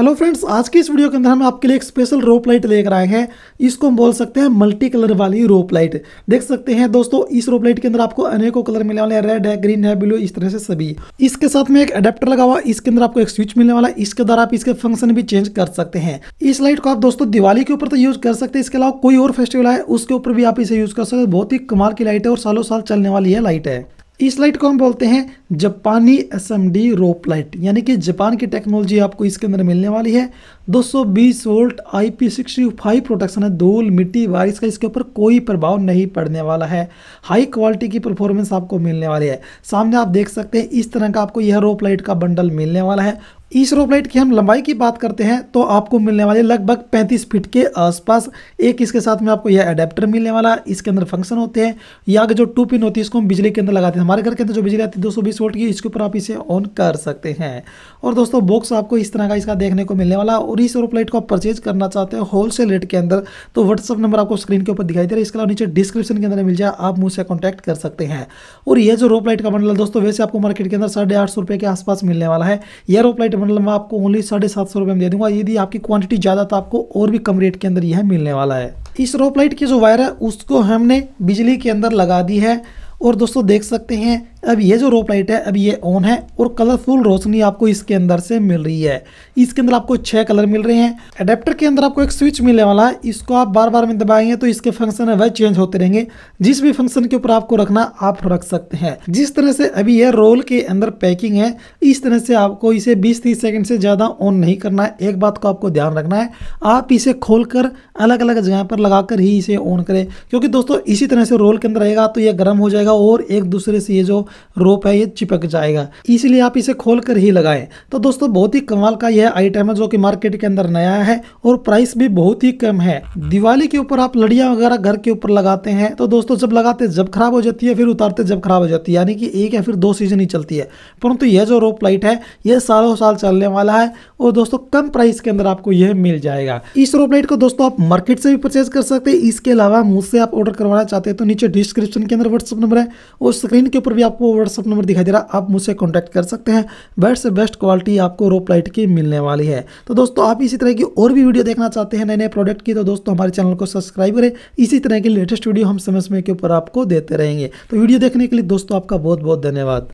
hello friends आज की इस वीडियो के अंदर हम आपके लिए एक स्पेशल रोप लाइट लेकर आए हैं इसको हम बोल सकते हैं मल्टी कलर वाली रोप लाइट देख सकते हैं दोस्तों इस रोप लाइट के अंदर आपको अनेकों कलर मिलने वाले हैं रेड है ग्रीन है ब्लू इस तरह से सभी इसके साथ में एक अडेप्टर लगा हुआ इसके अंदर आपको एक स्विच मिलने वाला है इसके द्वारा आप इसके फंक्शन भी चेंज कर सकते हैं इस लाइट को आप दोस्तों दिवाली के ऊपर तो यूज कर सकते हैं इसके अलावा कोई और फेस्टिवल है उसके ऊपर भी आप इसे यूज कर सकते हैं बहुत ही कमाल की लाइट है और सालों साल चलने वाली है लाइट है इस लाइट को हम बोलते हैं जापानी S M D rope light यानी कि जापान की टेक्नोलॉजी आपको इसके अंदर मिलने वाली है 220 volt I P sixty five protection है धूल मिट्टी बारिश का इसके ऊपर कोई प्रभाव नहीं पड़ने वाला है हाई क्वालिटी की परफॉर्मेंस आपको मिलने वाली है सामने आप देख सकते हैं इस तरह का आपको यह रोप लाइट का बंडल मिलने वाला है इस रोपलाइट की हम लंबाई की बात करते हैं तो आपको मिलने वाले लगभग 35 फीट के आसपास एक इसके साथ में आपको यह अडेप्टर मिलने वाला इसके अंदर फंक्शन होते हैं या जो टू पिन होती है इसको हम बिजली के अंदर लगाते हैं हमारे घर के अंदर जो बिजली आती है दो सौ वोल्ट की इसके ऊपर आप इसे ऑन कर सकते हैं और दोस्तों बॉक्स आपको इस तरह का इसका देखने को मिलने वाला और इस रोपलाइट को आप परचेज करना चाहते हैं होलसेल रेट के अंदर तो व्हाट्सअप नंबर आपको स्क्रीन के ऊपर दिखाई दे रहा है इसके अलावा नीचे डिस्क्रिप्शन के अंदर मिल जाए आप मुझसे कॉन्टैक्ट कर सकते हैं और यह जो रोपलाइट का बंडल दोस्तों वैसे आपको मार्केट के अंदर साढ़े आठ सौ के आसपास मिलने वाला है यह रोपलाइट मतलब मैं आपको ओनली साढ़े सात सौ रुपये में दे दूंगा यदि आपकी क्वांटिटी ज़्यादा तो आपको और भी कम रेट के अंदर यह मिलने वाला है इस रोप लाइट की जो वायर है उसको हमने बिजली के अंदर लगा दी है और दोस्तों देख सकते हैं अब ये जो रोप लाइट है अब ये ऑन है और कलरफुल रोशनी आपको इसके अंदर से मिल रही है इसके अंदर आपको छह कलर मिल रहे हैं अडेप्टर के अंदर आपको एक स्विच मिलने वाला है इसको आप बार बार में दबाएंगे तो इसके फंक्शन है वह चेंज होते रहेंगे जिस भी फंक्शन के ऊपर आपको रखना आप रख सकते हैं जिस तरह से अभी यह रोल के अंदर पैकिंग है इस तरह से आपको इसे बीस तीस सेकेंड से ज़्यादा ऑन नहीं करना है एक बात को आपको ध्यान रखना है आप इसे खोल कर अलग अलग जगह पर लगा ही इसे ऑन करें क्योंकि दोस्तों इसी तरह से रोल के अंदर रहेगा तो यह गर्म हो जाएगा और एक दूसरे से ये जो रोप है ये चिपक जाएगा इसलिए आप इसे खोल कर ही लगाएं तो दोस्तों बहुत ही कमाल का यह आइटम है जो कि मार्केट के अंदर नया है और प्राइस भी बहुत ही कम है दिवाली के ऊपर आप लड़िया वगैरह घर के ऊपर लगाते हैं तो दोस्तों जब लगाते जब खराब हो जाती है फिर उतारते जब खराब हो जाती है यानी कि एक या फिर दो सीजन ही चलती है परंतु यह जो रोप लाइट है यह सालों साल चलने वाला है और दोस्तों कम प्राइस के अंदर आपको यह मिल जाएगा इस रोप लाइट को दोस्तों आप मार्केट से भी परचेज कर सकते हैं इसके अलावा मुझसे आप ऑर्डर करवाना चाहते हैं तो नीचे डिस्क्रिप्शन के अंदर व्हाट्सअप नंबर है और स्क्रीन के ऊपर भी आप आपको व्हाट्सअप नंबर दिखाई दे रहा है आप मुझसे कॉन्टैक्ट कर सकते हैं बेस्ट से बेस्ट क्वालिटी आपको रोप लाइट की मिलने वाली है तो दोस्तों आप इसी तरह की और भी वीडियो देखना चाहते हैं नए नए प्रोडक्ट की तो दोस्तों हमारे चैनल को सब्सक्राइब करें इसी तरह की लेटेस्ट वीडियो हम समय समय के ऊपर आपको देते रहेंगे तो वीडियो देखने के लिए दोस्तों आपका बहुत बहुत धन्यवाद